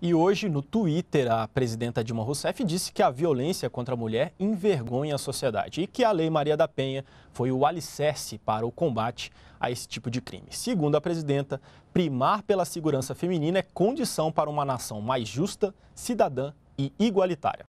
E hoje, no Twitter, a presidenta Dilma Rousseff disse que a violência contra a mulher envergonha a sociedade e que a Lei Maria da Penha foi o alicerce para o combate a esse tipo de crime. Segundo a presidenta, primar pela segurança feminina é condição para uma nação mais justa, cidadã e igualitária.